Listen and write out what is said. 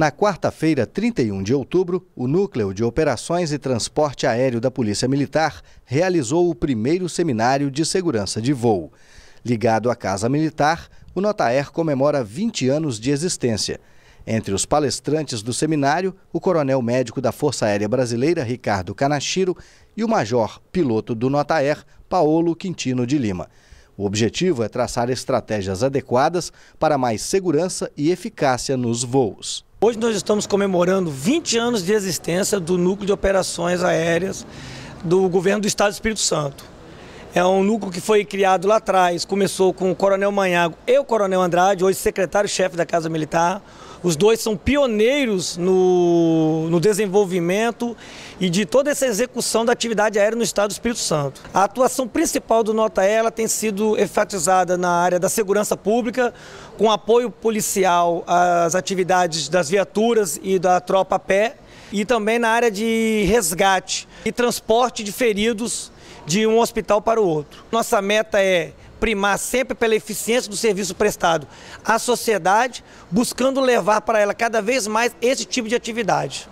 Na quarta-feira, 31 de outubro, o Núcleo de Operações e Transporte Aéreo da Polícia Militar realizou o primeiro seminário de segurança de voo. Ligado à Casa Militar, o Notaer comemora 20 anos de existência. Entre os palestrantes do seminário, o coronel médico da Força Aérea Brasileira, Ricardo Canachiro, e o major piloto do Notaer, Paolo Quintino de Lima. O objetivo é traçar estratégias adequadas para mais segurança e eficácia nos voos. Hoje nós estamos comemorando 20 anos de existência do Núcleo de Operações Aéreas do Governo do Estado do Espírito Santo. É um núcleo que foi criado lá atrás, começou com o Coronel Manhago e o Coronel Andrade, hoje secretário-chefe da Casa Militar. Os dois são pioneiros no, no, desenvolvimento e de toda essa execução da atividade aérea no estado do Espírito Santo. A atuação principal do Nota ela tem sido enfatizada na área da segurança pública, com apoio policial às atividades das viaturas e da tropa a pé, e também na área de resgate e transporte de feridos de um hospital para o outro. Nossa meta é primar sempre pela eficiência do serviço prestado à sociedade, buscando levar para ela cada vez mais esse tipo de atividade.